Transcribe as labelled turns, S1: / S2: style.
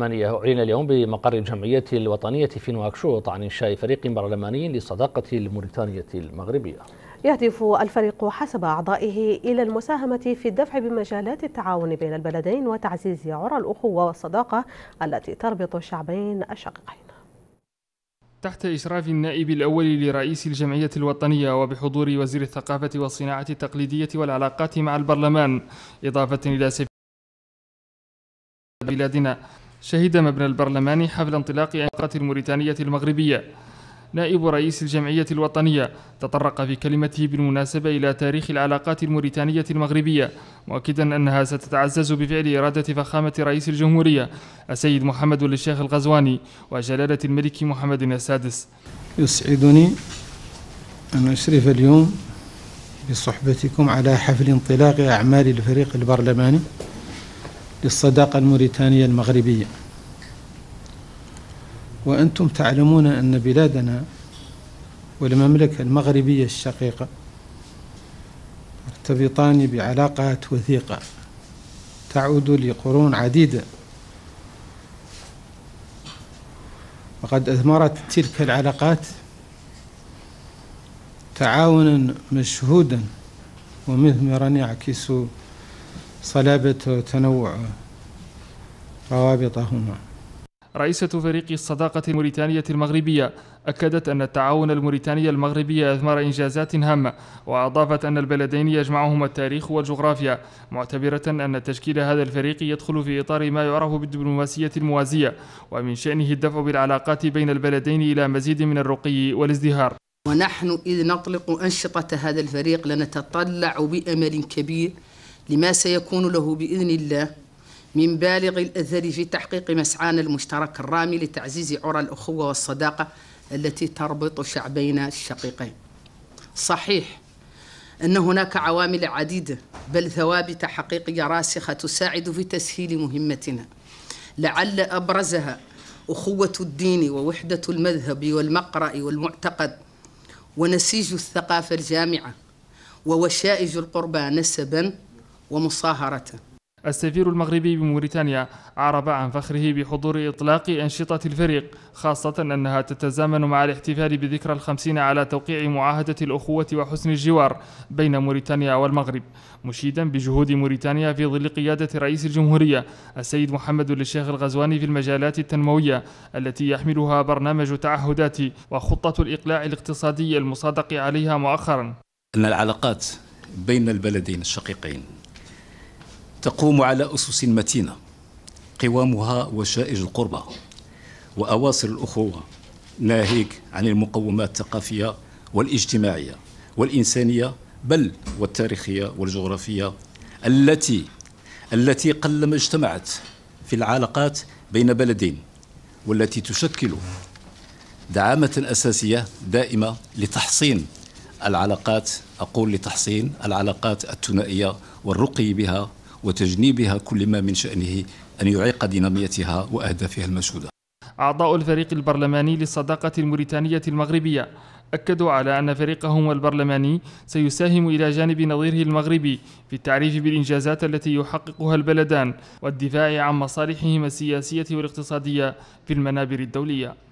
S1: ثمانية أعلن اليوم بمقر الجمعية الوطنية في نواكشوط عن إنشاء فريق برلماني للصداقة الموريتانية المغربية
S2: يهدف الفريق حسب أعضائه إلى المساهمة في الدفع بمجالات التعاون بين البلدين وتعزيز عرى الأخوة والصداقة التي تربط الشعبين الشقيقين
S3: تحت إشراف النائب الأول لرئيس الجمعية الوطنية وبحضور وزير الثقافة والصناعة التقليدية والعلاقات مع البرلمان إضافة إلى سفير بلادنا شهد مبنى البرلمان حفل انطلاق علاقة الموريتانية المغربية نائب رئيس الجمعية الوطنية تطرق في كلمته بالمناسبة إلى تاريخ العلاقات الموريتانية المغربية مؤكدا أنها ستتعزز بفعل إرادة فخامة رئيس الجمهورية السيد محمد الشيخ الغزواني وجلالة الملك محمد السادس
S2: يسعدني أن أشرف اليوم بصحبتكم على حفل انطلاق أعمال الفريق البرلماني للصداقة الموريتانية المغربية وأنتم تعلمون أن بلادنا والمملكة المغربية الشقيقة مرتبطان بعلاقات وثيقة تعود لقرون عديدة وقد أثمرت تلك العلاقات تعاونا مشهودا ومثمرا يعكس صلابة تنوع روابطهما
S3: رئيسة فريق الصداقة الموريتانية المغربية أكدت أن التعاون الموريتاني المغربي أثمر إنجازات هامة وأضافت أن البلدين يجمعهما التاريخ والجغرافيا معتبرة أن تشكيل هذا الفريق يدخل في إطار ما يعرف بالدبلوماسية الموازية ومن شأنه الدفع بالعلاقات بين البلدين إلى مزيد من الرقي والازدهار
S4: ونحن إذ نطلق أنشطة هذا الفريق لنتطلع بأمل كبير لما سيكون له بإذن الله من بالغ الأثر في تحقيق مسعانا المشترك الرامي لتعزيز عرى الأخوة والصداقة التي تربط شعبينا الشقيقين صحيح أن هناك عوامل عديدة بل ثوابت حقيقية راسخة تساعد في تسهيل مهمتنا لعل أبرزها أخوة الدين ووحدة المذهب والمقرأ والمعتقد ونسيج الثقافة الجامعة ووشائج القربى نسبا
S3: ومصاهرته السفير المغربي بموريتانيا أعرب عن فخره بحضور إطلاق أنشطة الفريق خاصة أنها تتزامن مع الاحتفال بذكرى الخمسين على توقيع معاهدة الأخوة وحسن الجوار بين موريتانيا والمغرب مشيدا بجهود موريتانيا في ظل قيادة رئيس الجمهورية السيد محمد للشيخ الغزواني في المجالات التنموية التي يحملها برنامج تعهداتي وخطة الإقلاع الاقتصادي المصادق عليها مؤخرا
S1: أن العلاقات بين البلدين الشقيقين تقوم على أسس متينة قوامها وشائج القربة وأواصر الأخوة ناهيك عن المقومات الثقافية والاجتماعية والإنسانية بل والتاريخية والجغرافية التي التي قلما اجتمعت في العلاقات بين بلدين والتي تشكل دعامة أساسية دائمة لتحصين العلاقات أقول لتحصين العلاقات الثنائية والرقي بها وتجنيبها كل ما من شأنه أن يعيق ديناميتها وأهدافها المشهودة
S3: أعضاء الفريق البرلماني للصداقة الموريتانية المغربية أكدوا على أن فريقهم البرلماني سيساهم إلى جانب نظيره المغربي في التعريف بالإنجازات التي يحققها البلدان والدفاع عن مصالحهما السياسية والاقتصادية في المنابر الدولية